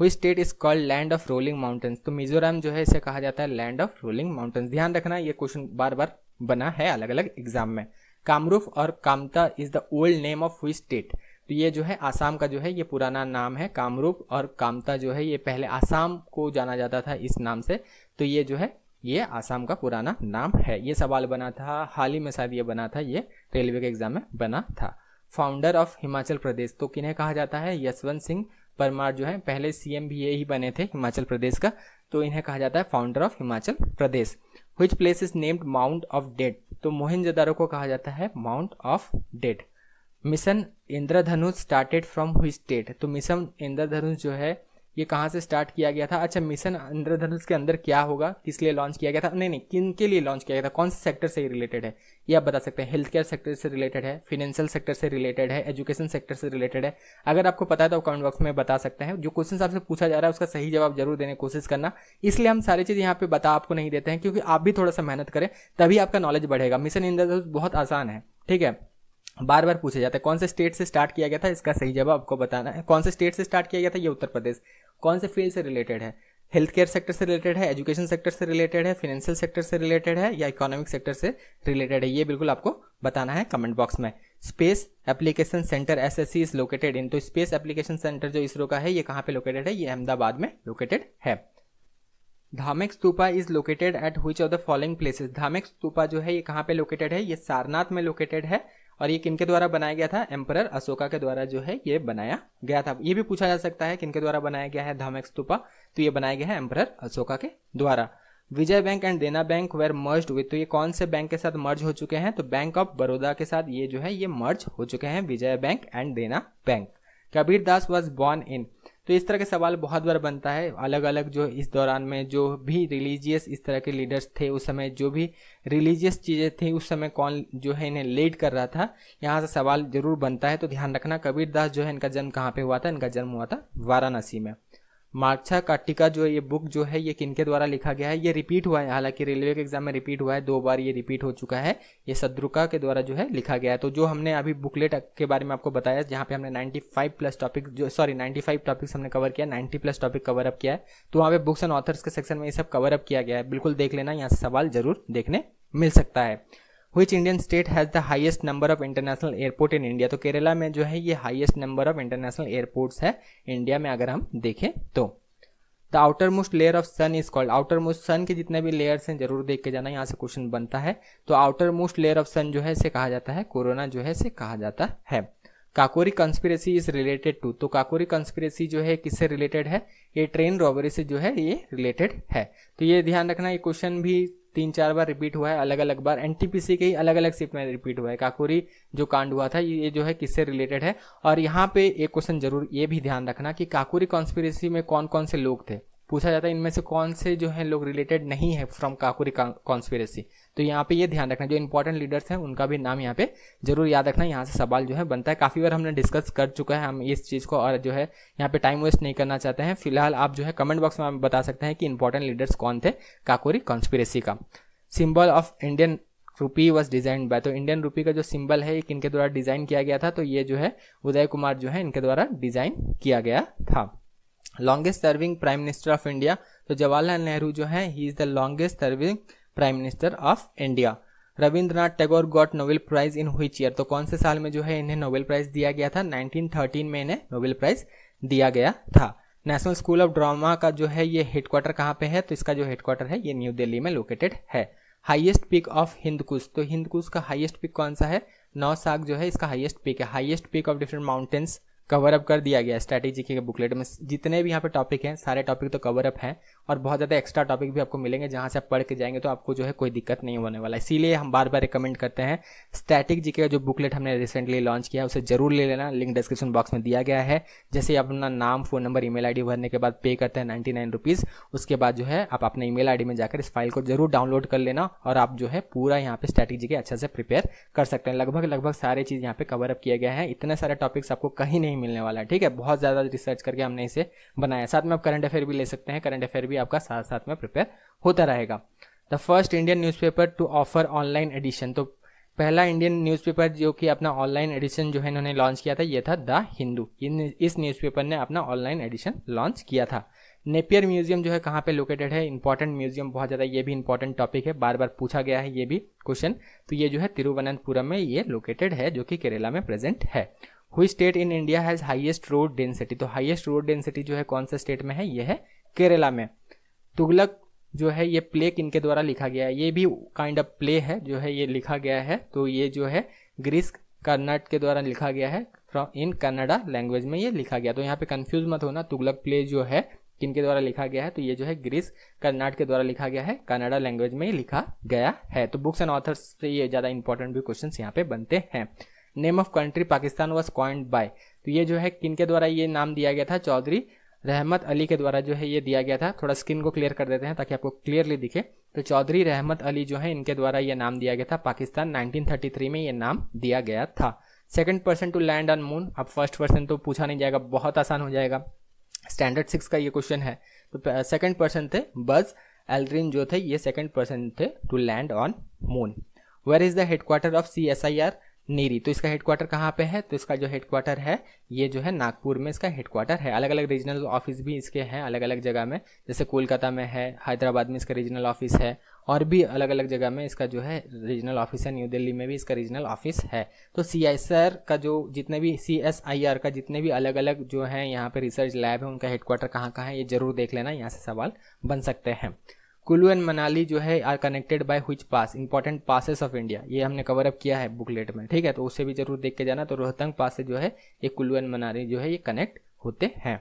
Speaker 1: which state is called land of rolling mountains तो मिजोरम जो है इसे कहा जाता है लैंड ऑफ रोलिंग माउंटेन्स ध्यान रखना ये क्वेश्चन बार बार बना है अलग अलग एग्जाम में कामरूफ और Kamata is the old name of which state तो ये जो है आसाम का जो है ये पुराना नाम है कामरूप और कामता जो है ये पहले आसाम को जाना जाता था इस नाम से तो ये जो है ये आसाम का पुराना नाम है ये सवाल बना था हाल ही में शायद ये बना था ये रेलवे के एग्जाम में बना था फाउंडर ऑफ हिमाचल प्रदेश तो किन्हें कहा जाता है यशवंत सिंह परमार जो है पहले सीएम भी यही बने थे हिमाचल प्रदेश का तो इन्हें कहा जाता है founder of Himachal Pradesh which place is named mound of dead तो मोहिनजोदारो को कहा जाता है mound of dead mission Indradhanush started from which state तो मिशन इंद्रधनुष जो है ये कहाँ से स्टार्ट किया गया था अच्छा मिशन इंद्रधनुष के अंदर क्या होगा किस लिए लॉन्च किया गया था नहीं नहीं किन के लिए लॉन्च किया गया था कौन से सेक्टर से रिलेटेड है ये आप बता सकते हैं हेल्थ केयर सेक्टर से रिलेटेड है फिनेंशियल सेक्टर से रिलेटेड है एजुकेशन सेक्टर से रिलेटेड है अगर आपको पता है तो आप कमेंट बॉक्स में बता सकते हैं जो क्वेश्चन आपसे पूछा जा रहा है उसका सही जवाब जरूर देने की कोशिश करना इसलिए हम सारी चीज़ यहाँ पे बता आपको नहीं देते हैं क्योंकि आप भी थोड़ा सा मेहनत करें तभी आपका नॉलेज बढ़ेगा मिशन इंद्रधनुष बहुत आसान है ठीक है बार बार पूछा जाता है कौन से स्टेट से स्टार्ट किया गया था इसका सही जवाब आपको बताना है कौन से स्टेट से स्टार्ट किया गया था ये उत्तर प्रदेश कौन से फील्ड से रिलेटेड है हेल्थ केयर सेक्टर से रिलेटेड है एजुकेशन सेक्टर से रिलेटेड है फाइनेंशियल सेक्टर से रिलेटेड है या इकोनॉमिक सेक्टर से रिलेटेड है ये बिल्कुल आपको बताना है कमेंट बॉक्स में space application centre S S C is located in तो स्पेस एप्लीकेशन सेंटर जो इसरो का है ये कहाँ पे लोकेटेड है ये अहमदाबाद में लोकेटेड है Dhamek Stupa is located at which of the following places Dhamek Stupa जो है ये कहाँ पे लोकेटेड है ये सारनाथ में लोकेटेड है और ये किनके द्वारा बनाया गया था एम्पर अशोका के द्वारा जो है ये बनाया गया था ये भी पूछा जा सकता है किनके द्वारा बनाया गया है धमेक स्तूपा तो ये बनाया गया है एम्पर अशोका के द्वारा Vijaya bank and Dena bank were merge with तो ये कौन से बैंक के साथ मर्ज हो चुके हैं तो बैंक ऑफ बड़ौदा के साथ ये जो है ये मर्ज हो चुके हैं Vijaya bank and Dena bank Kabir Das was born in तो इस तरह के सवाल बहुत बार बनता है अलग अलग जो इस दौरान में जो भी रिलीजियस इस तरह के लीडर्स थे उस समय जो भी रिलीजियस चीज़ें थी उस समय कौन जो है इन्हें लीड कर रहा था यहाँ से सवाल जरूर बनता है तो ध्यान रखना कबीरदास जो है इनका जन्म कहाँ पर हुआ था इनका जन्म हुआ था वाराणसी में मार्क्सा काटिका जो है ये बुक जो है ये किनके द्वारा लिखा गया है ये रिपीट हुआ है हालांकि रेलवे के एग्जाम में रिपीट हुआ है दो बार ये रिपीट हो चुका है ये सद्रुका के द्वारा जो है लिखा गया है तो जो हमने अभी बुकलेट के बारे में आपको बताया जहाँ पे हमने 95 प्लस टॉपिक जो सॉरी 95 टॉपिक्स हमने कवर किया ninety plus topic cover up किया है तो वहाँ पे बुक्स एंड ऑथर्स के सेक्शन में ये सब कवर अप किया गया है बिल्कुल देख लेना यहाँ से सवाल जरूर देखने मिल सकता है which Indian state has the highest number of international airport in India तो केरला में जो है ये highest number of international airports है इंडिया में अगर हम देखें तो the outermost layer of sun is called outermost sun के जितने भी लेयर्स हैं जरूर देख के जाना यहाँ से क्वेश्चन बनता है तो outermost layer of sun जो है इसे कहा जाता है कोरोना जो है इसे कहा जाता है Kakori conspiracy is related to तो काकोरी कंस्पिरेसी जो है किससे रिलेटेड है ये ट्रेन रॉबरी से जो है ये रिलेटेड है तो ये ध्यान रखना ये क्वेश्चन भी तीन चार बार रिपीट हुआ है अलग अलग बार एन के ही अलग अलग शिफ्ट में रिपीट हुआ है काकुरी जो कांड हुआ था ये जो है किससे रिलेटेड है और यहाँ पे एक क्वेश्चन जरूर ये भी ध्यान रखना कि काकुरी कॉन्स्पिरेसी में कौन कौन से लोग थे पूछा जाता है इनमें से कौन से जो हैं लोग रिलेटेड नहीं है फ्रॉम काकुरी कॉन्स्पिरेसी तो यहाँ पे ये ध्यान रखना जो इंपॉर्टेंट लीडर्स हैं उनका भी नाम यहाँ पे जरूर याद रखना यहाँ से सवाल जो है बनता है काफ़ी बार हमने डिस्कस कर चुका है हम इस चीज़ को और जो है यहाँ पे टाइम वेस्ट नहीं करना चाहते हैं फिलहाल आप जो है कमेंट बॉक्स में बता सकते हैं कि इंपॉर्टेंट लीडर्स कौन थे काकोरी कॉन्स्पिरेसी का symbol of Indian rupee was design by तो इंडियन रूपी का जो सिम्बल है इनके द्वारा डिजाइन किया गया था तो ये जो है उदय कुमार जो है इनके द्वारा डिजाइन किया गया था longest serving prime minister of India तो जवाहरलाल नेहरू जो है he is the longest serving prime minister of India Rabindranath Tagore got Nobel prize in which year तो कौन से साल में जो है इन्हें नोबेल प्राइज दिया गया था 1913 में इन्हें नोबेल प्राइज दिया गया था नेशनल स्कूल ऑफ ड्रामा का जो है ये हेडक्वार्टर कहाँ पे है तो इसका जो हेडक्वार्टर है ये न्यू दिल्ली में लोकेटेड है हाइएस्ट पीक ऑफ हिंदकुश तो हिंदकुश का हाइएस्ट पीक कौन सा है नौ साग जो है इसका हाइएस्ट पीक है highest peak of different mountains cover up कर दिया गया स्ट्रैटेजी के बुकलेट में जितने भी यहाँ पे टॉपिक हैं सारे टॉपिक तो कवर अप हैं और बहुत ज़्यादा एक्स्ट्रा टॉपिक भी आपको मिलेंगे जहाँ से आप पढ़ के जाएंगे तो आपको जो है कोई दिक्कत नहीं होने वाला इसीलिए हम बार बार रिकमेंड करते हैं स्टैटिक जी का जो बुकलेट हमने रिसेंटली लॉन्च किया उसे जरूर ले लेना लिंक डिस्क्रिप्शन बॉक्स में दिया गया है जैसे आप अपना नाम फोन नंबर ईमेल मेल भरने के बाद पे करते हैं नाइन्टी नाइन रुपीज़ उसके बाद जो है आप अपने ईमेल मेल में जाकर इस फाइल को जरूर डाउनलोड कर लेना और आप जो है पूरा यहाँ पे स्टैटिक जी के अच्छे से प्रिपेयर कर सकते हैं लगभग लगभग सारे चीज़ यहाँ पे कवर अप किया गया है इतने सारे टॉपिक्स आपको कहीं नहीं मिलने वाला है ठीक है बहुत ज़्यादा रिसर्च करके हमने इसे बनाया साथ में आप करंट अफेयर भी ले सकते हैं करंट अफेयर भी भी आपका साथ साथ में प्रिपेयर होता रहेगा the first Indian newspaper to offer online edition तो पहला इंडियन न्यूज़पेपर जो कि अपना ऑनलाइन एडिशन जो है इन्होंने लॉन्च किया था ये था द हिंदू इस न्यूज़पेपर ने अपना ऑनलाइन एडिशन लॉन्च किया था नेपियर म्यूजियम जो है कहाँ पे लोकेटेड है इंपॉर्टेंट म्यूजियम बहुत ज़्यादा ये भी इंपॉर्टेंट टॉपिक है बार बार पूछा गया है ये भी क्वेश्चन तो ये जो है तिरुवनंतपुरम में ये लोकेटेड है जो कि केरला में प्रेजेंट है which state in India has highest road density तो हाइएस्ट रोड डेंसिटी जो है कौन सा स्टेट में है ये है केरला में तुगलक जो है ये प्ले के द्वारा लिखा गया है ये भी काइंड ऑफ प्ले है जो है ये लिखा गया है तो ये जो है ग्रीस कर्नाट के द्वारा लिखा गया है फ्रॉम इन कन्नाडा लैंग्वेज में ये लिखा गया तो यहाँ पे कंफ्यूज मत होना तुगलक प्ले जो है किनके द्वारा लिखा गया है तो ये जो है ग्रीस कर्नाट के द्वारा लिखा गया है कनाडा लैंग्वेज में लिखा गया है तो बुक्स एंड ऑथर्स से ये ज़्यादा इंपॉर्टेंट भी क्वेश्चन यहाँ पे बनते हैं name of country Pakistan was coined by तो ये जो है किनके द्वारा ये नाम दिया गया था चौधरी रहमत अली के द्वारा जो है ये दिया गया था थोड़ा स्क्रीन को क्लियर कर देते हैं ताकि आपको क्लियरली दिखे तो चौधरी रहमत अली जो है इनके द्वारा ये नाम दिया गया था पाकिस्तान 1933 में ये नाम दिया गया था second person to land on moon अब फर्स्ट पर्सन तो पूछा नहीं जाएगा बहुत आसान हो जाएगा स्टैंडर्ड सिक्स का ये क्वेश्चन है तो सेकंड पर्सन थे बज एल्ड्रिन जो थे ये सेकंड पर्सन थे to land on moon where is the headquarter of C S I R NEERI तो इसका हेडक्वार्टर कहाँ पे है तो इसका जो हेडक्वार्टर है ये जो है नागपुर में इसका हेडक्वार्टर है अलग अलग रीजनल ऑफिस भी इसके हैं अलग अलग जगह में जैसे कोलकाता में है हैदराबाद में इसका रीजनल ऑफिस है और भी अलग अलग जगह में इसका जो है रीजनल ऑफिस है न्यू दिल्ली में भी इसका रीजनल ऑफिस है तो सी का जो जितने भी सी का जितने भी अलग अलग जो है यहाँ पर रिसर्च लैब है उनका हेडक्वार्टर कहाँ कहाँ है ये जरूर देख लेना यहाँ से सवाल बन सकते हैं कुल्लू एंड मनाली जो है are connected by which pass important passes of India ये हमने कवर अप किया है बुकलेट में ठीक है तो उसे भी जरूर देख के जाना तो रोहतंग पास से जो है ये कुल्लू एंड मनाली जो है ये कनेक्ट होते हैं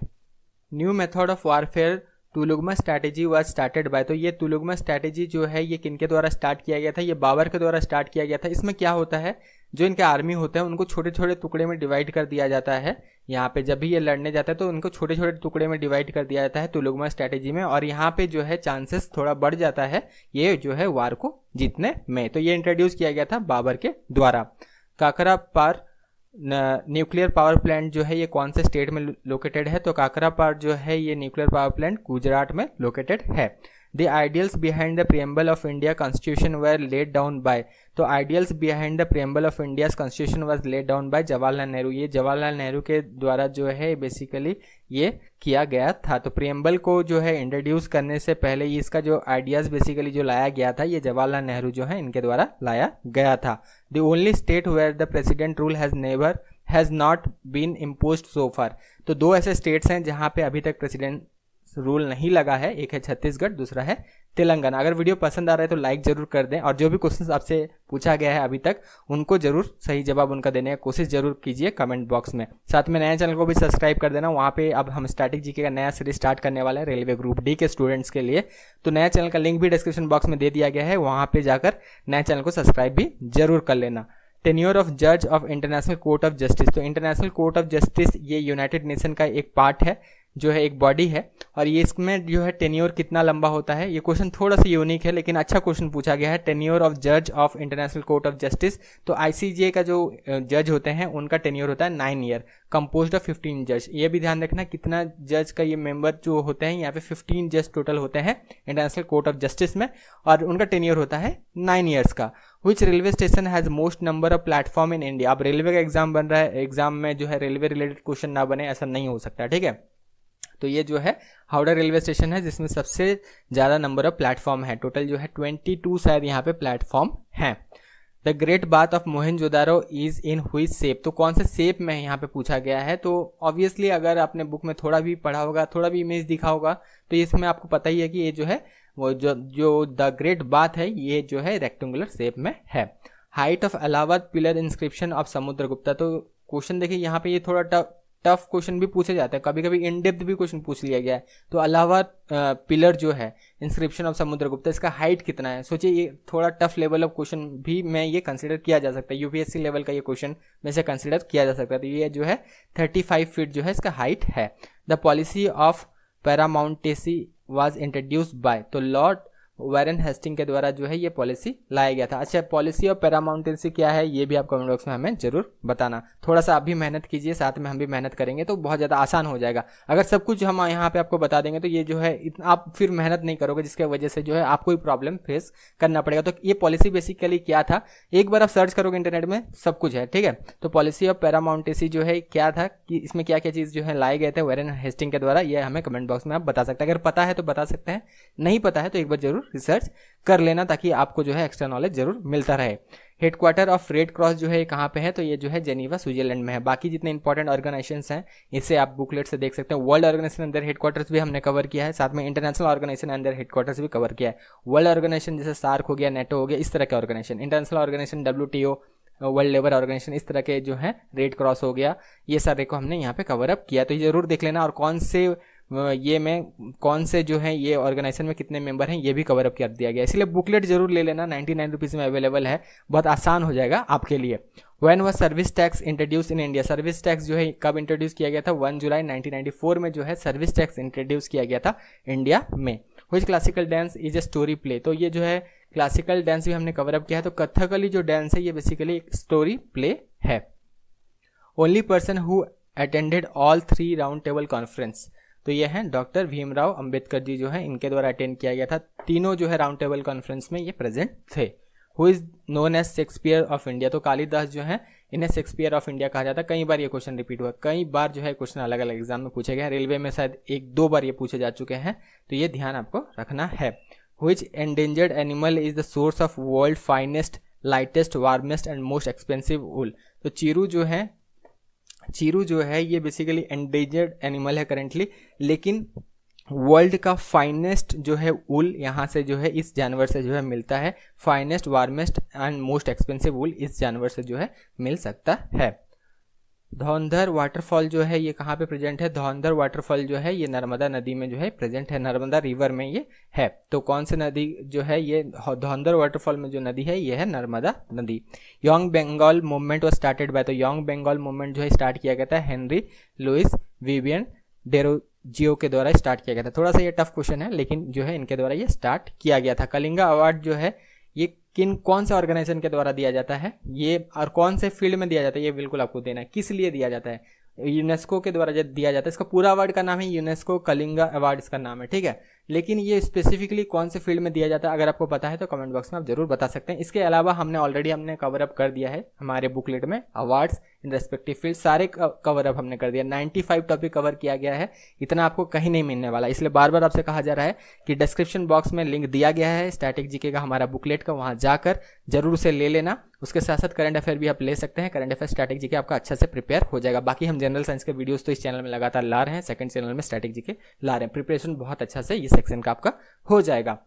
Speaker 1: new method of warfare Tulughma strategy was started by तो ये तुलुगमा स्ट्रैटेजी जो है ये किनके द्वारा स्टार्ट किया गया था ये बाबर के द्वारा स्टार्ट किया गया था इसमें क्या होता है जो इनके आर्मी होते हैं उनको छोटे छोटे टुकड़े में डिवाइड कर दिया जाता है यहाँ पे जब भी ये लड़ने जाता है तो उनको छोटे छोटे टुकड़े में डिवाइड कर दिया जाता है तुलुगमा स्ट्रैटेजी में और यहाँ पे जो है चांसेस थोड़ा बढ़ जाता है ये जो है वार को जीतने में तो ये इंट्रोड्यूस किया गया था बाबर के द्वारा Kakrapar nuclear power plant जो है ये कौन से स्टेट में लोकेटेड है तो काकरा पार जो है ये न्यूक्लियर पावर प्लांट गुजरात में लोकेटेड है The ideals behind the preamble of India constitution were laid down by तो ideals behind the preamble of India constitution was laid down by Jawaharlal Nehru ये जवाहरलाल नेहरू के द्वारा जो है बेसिकली ये किया गया था तो प्रियम्बल को जो है इंट्रोड्यूस करने से पहले इसका जो आइडियाज बेसिकली जो लाया गया था ये जवाहरलाल नेहरू जो है इनके द्वारा लाया गया था the only state where the president rule has never has not been impose so far तो दो ऐसे स्टेट्स हैं जहाँ पे अभी तक प्रेसिडेंट रूल नहीं लगा है एक है छत्तीसगढ़ दूसरा है तेलंगाना अगर वीडियो पसंद आ रहा है तो लाइक जरूर कर दें और जो भी क्वेश्चन आपसे पूछा गया है अभी तक उनको जरूर सही जवाब उनका देने की कोशिश जरूर कीजिए कमेंट बॉक्स में साथ में नया चैनल को भी सब्सक्राइब कर देना वहाँ पे अब हम स्टैटिक जीके का नया सीरीज स्टार्ट करने वाले हैं रेलवे ग्रुप डी के स्टूडेंट्स के लिए तो नया चैनल का लिंक भी डिस्क्रिप्शन बॉक्स में दे दिया गया है वहाँ पर जाकर नया चैनल को सब्सक्राइब भी जरूर कर लेना टेन्योर ऑफ जज of international court of justice तो इंटरनेशनल कोर्ट ऑफ जस्टिस ये यूनाइटेड नेशन का एक पार्ट है जो है एक बॉडी है और ये इसमें जो है टेन्योर कितना लंबा होता है ये क्वेश्चन थोड़ा सा यूनिक है लेकिन अच्छा क्वेश्चन पूछा गया है टेन्योर ऑफ जज of international court of justice तो आईसीजे का जो जज होते हैं उनका टेन्योर होता है nine year compose of fifteen जज ये भी ध्यान रखना कितना जज का ये मेंबर जो होते हैं यहाँ पे फिफ्टीन जज टोटल होते हैं इंटरनेशनल कोर्ट ऑफ जस्टिस में और उनका टेन्योर होता है नाइन ईयर्स का which railway station has most number of platform in India अब रेलवे का एग्जाम बन रहा है एग्जाम में जो है रेलवे रिलेटेड क्वेश्चन ना बने ऐसा नहीं हो सकता ठीक है तो ये जो है हावड़ा रेलवे स्टेशन है जिसमें सबसे ज़्यादा नंबर ऑफ प्लेटफॉर्म है टोटल जो है ट्वेंटी टू शायद यहाँ पे प्लेटफॉर्म हैं the great bath of Jodaro is in which shape तो कौन से सेप में यहाँ पे पूछा गया है तो ऑब्वियसली अगर आपने बुक में थोड़ा भी पढ़ा होगा थोड़ा भी इमेज दिखा होगा तो इसमें आपको पता ही है कि ये जो है वो जो जो द ग्रेट बाथ है ये जो है रेक्टेंगुलर सेप में है height of Allahabad pillar inscription of Samudra Gupta तो क्वेश्चन देखिए यहाँ पे ये थोड़ा टफ टफ क्वेश्चन भी पूछे जाते हैं कभी कभी इन डेप्थ भी क्वेश्चन पूछ लिया गया है तो अलावा पिलर जो है इंस्क्रिप्शन ऑफ समुद्रगुप्त इसका हाइट कितना है सोचिए ये थोड़ा टफ लेवल ऑफ क्वेश्चन भी मैं ये कंसिडर किया जा सकता है यूपीएससी लेवल का ये क्वेश्चन में से कंसिडर किया जा सकता है तो ये जो है थर्टी फाइव फीट जो है इसका हाइट है the policy of paramountcy was introduce by तो लॉर्ड वायरन हेस्टिंग के द्वारा जो है ये पॉलिसी लाया गया था अच्छा पॉलिसी और पैरामाउंटेंसी क्या है ये भी आप कमेंट बॉक्स में हमें जरूर बताना थोड़ा सा आप भी मेहनत कीजिए साथ में हम भी मेहनत करेंगे तो बहुत ज़्यादा आसान हो जाएगा अगर सब कुछ हम यहाँ पे आपको बता देंगे तो ये जो है इतना आप फिर मेहनत नहीं करोगे जिसकी वजह से जो है आपको ही प्रॉब्लम फेस करना पड़ेगा तो ये पॉलिसी बेसिकली क्या था एक बार आप सर्च करोगे इंटरनेट में सब कुछ है ठीक है तो पॉलिसी ऑफ पैरामाउंटेसी जो है क्या था कि इसमें क्या क्या चीज़ जो है लाए गए थे वायरन हेस्टिंग के द्वारा ये हमें कमेंट बॉक्स में आप बता सकते हैं अगर पता है तो बता सकते हैं नहीं पता है तो एक बार जरूर जरूर रिसर्च कर लेना ताकि आपको जो है एक्स्ट्रा नॉलेज जरूर मिलता रहे हेडक्वार्टर ऑफ रेड क्रॉस जो है कहाँ पे है तो ये जो है जेनीवा स्विट्जरलैंड में है बाकी जितने इंपॉर्टेंट ऑर्गेनाइजेशन हैं इसे आप बुकलेट से देख सकते हैं वर्ल्ड ऑर्गेनाइजेशन अंदर हेडक्वार्टर्स भी हमने कवर किया है साथ में इंटरनेशनल ऑर्गेनाइजेशन अंदर हेडक्वार्टर्स भी कवर किया है वर्ल्ड ऑर्गेनाइजेशन जैसे सार्क हो गया नेटो हो गया इस तरह के organisation international organisation W world labour organisation इस तरह के जो है रेड क्रॉस हो गया ये सारे को हमने यहाँ पे कवर अप किया तो ये जरूर देख लेना और कौन से ये में कौन से जो है ये ऑर्गेनाइजेशन में कितने मेंबर हैं ये भी कवर अप कर दिया गया इसलिए बुकलेट जरूर ले लेना नाइन्टी नाइन रुपीज़ में अवेलेबल है बहुत आसान हो जाएगा आपके लिए when was service tax introduce in India service tax जो है कब इंट्रोड्यूस किया गया था वन जुलाई 1994 में जो है सर्विस टैक्स इंट्रोड्यूस किया गया था इंडिया में which classical dance is a story play तो ये जो है क्लासिकल डांस भी हमने कवर अप किया है तो कथकली जो डांस है ये बेसिकली एक स्टोरी प्ले है only person who attended all three round table conference तो ये हैं डॉक्टर भीमराव अंबेडकर जी जो है इनके द्वारा अटेंड किया गया था तीनों जो है राउंड टेबल कॉन्फ्रेंस में ये प्रेजेंट थे who is known as Shakespeare of India तो कालिदास जो है इन्हें शेक्सपियर ऑफ इंडिया कहा जाता है कई बार ये क्वेश्चन रिपीट हुआ कई बार जो है क्वेश्चन अलग अलग एग्जाम में पूछे गए रेलवे में शायद एक दो बार ये पूछे जा चुके हैं तो ये ध्यान आपको रखना है which endangered animal is the source of world finest lightest warmest and most expensive wool तो चिरू जो है चीरू जो है ये बेसिकली एंडेंजर्ड एनिमल है करेंटली लेकिन वर्ल्ड का फाइनेस्ट जो है वूल यहाँ से जो है इस जानवर से जो है मिलता है finest warmest and most expensive wool इस जानवर से जो है मिल सकता है धौंधर वाटरफॉल जो है ये कहाँ पे प्रेजेंट है धौंधर वाटरफॉल जो है ये नर्मदा नदी में जो है प्रेजेंट है नर्मदा रिवर में ये है तो कौन से नदी जो है ये धौंधर वाटरफॉल में जो नदी है ये है नर्मदा नदी young Bengal movement was started by तो यंग बंगाल मूवमेंट जो है स्टार्ट किया गया था Henry Louis Vivian Derozio के द्वारा स्टार्ट किया गया था थोड़ा सा ये टफ क्वेश्चन है लेकिन जो है इनके द्वारा ये स्टार्ट किया गया था कलिंगा अवार्ड जो है ये किन कौन से ऑर्गेनाइजेशन के द्वारा दिया जाता है ये और कौन से फील्ड में दिया जाता है ये बिल्कुल आपको देना है किस लिए दिया जाता है यूनेस्को के द्वारा दिया जाता है इसका पूरा अवार्ड का नाम है यूनेस्को कलिंगा अवार्ड इसका नाम है ठीक है लेकिन ये स्पेसिफिकली कौन से फील्ड में दिया जाता है अगर आपको पता है तो कमेंट बॉक्स में आप जरूर बता सकते हैं इसके अलावा हमने ऑलरेडी हमने कवर अप कर दिया है हमारे बुकलेट में अवार्ड्स इन रेस्पेक्टिव फील्ड सारे कवर अप हमने कर दिया 95 टॉपिक कवर किया गया है इतना आपको कहीं नहीं मिलने वाला इसलिए बार बार आपसे कहा जा रहा है कि डिस्क्रिप्शन बॉक्स में लिंक दिया गया है स्टैटिक जीके का हमारा बुकलेट का वहाँ जाकर जरूर उसे ले लेना उसके साथ साथ करंट अफेयर भी आप ले सकते हैं करंट अफेयर स्टैटिक जीके आपका अच्छा से प्रिपेयर हो जाएगा बाकी हम जनरल साइंस के वीडियोज तो इस चैनल में लगातार ला रहे हैं सेकंड चैनल में स्टैटिक जीके ला रहे हैं प्रिपरेशन बहुत अच्छा से सेक्शन का आपका हो जाएगा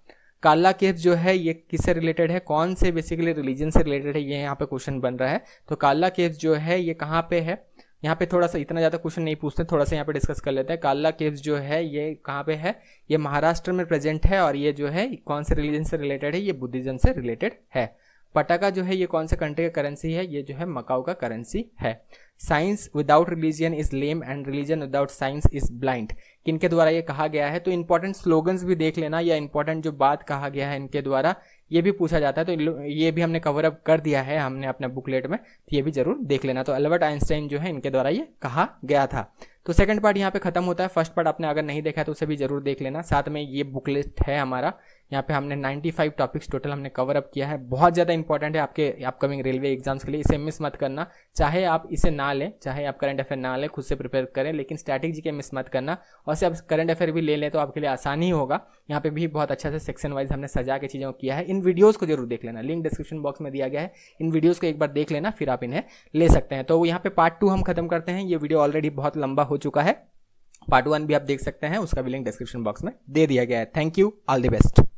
Speaker 1: काला केव जो है ये किससे रिलेटेड है कौन से बेसिकली रिलीजन से रिलेटेड है ये यहाँ पे क्वेश्चन बन रहा है तो काला केव जो है ये कहाँ पे है यहाँ पे थोड़ा सा इतना ज़्यादा क्वेश्चन नहीं पूछते थोड़ा सा यहाँ पे डिस्कस कर लेते हैं काला केव जो है ये कहाँ पे है ये महाराष्ट्र में प्रेजेंट है और ये जो है कौन से रिलीजन से रिलेटेड है ये बुद्धिज्म से रिलेटेड है पटाखा जो है ये कौन से कंट्री का करेंसी है ये जो है मकाऊ का करेंसी है science without religion is lame and religion without science is blind किनके द्वारा ये कहा गया है तो इंपॉर्टेंट स्लोगन्स भी देख लेना या इंपॉर्टेंट जो बात कहा गया है इनके द्वारा ये भी पूछा जाता है तो ये भी हमने कवर अप कर दिया है हमने अपने बुकलेट में तो ये भी जरूर देख लेना तो अल्बर्ट आइंस्टाइन जो है इनके द्वारा ये कहा गया था तो सेकंड पार्ट यहाँ पे खत्म होता है फर्स्ट पार्ट आपने अगर नहीं देखा है तो उसे भी जरूर देख लेना साथ में ये बुकलेट है हमारा यहाँ पे हमने 95 टॉपिक्स टोटल हमने कवर अप किया है बहुत ज़्यादा इंपॉर्टेंट है आपके अपकमिंग रेलवे एग्जाम्स के लिए इसे मिस मत करना चाहे आप इसे ना लें चाहे आप करंट अफेयर ना लें खुद से प्रिपेयर करें लेकिन स्ट्रैटेजी के मिस मत करना और से आप करंट अफेयर भी ले लें तो आपके लिए आसान ही होगा यहाँ पे भी बहुत अच्छा से सेक्शन वाइज हमने सजा के चीज़ों किया है इन वीडियोज़ को जरूर देख लेना लिंक डिस्क्रिप्शन बॉक्स में दिया गया है इन वीडियोज़ को एक बार देख लेना फिर आप इन्हें ले सकते हैं तो यहाँ पे पार्ट टू हम खत्म करते हैं ये वीडियो ऑलरेडी बहुत लंबा हो चुका है पार्ट वन भी आप देख सकते हैं उसका भी लिंक डिस्क्रिप्शन बॉक्स में दे दिया गया है thank you all the best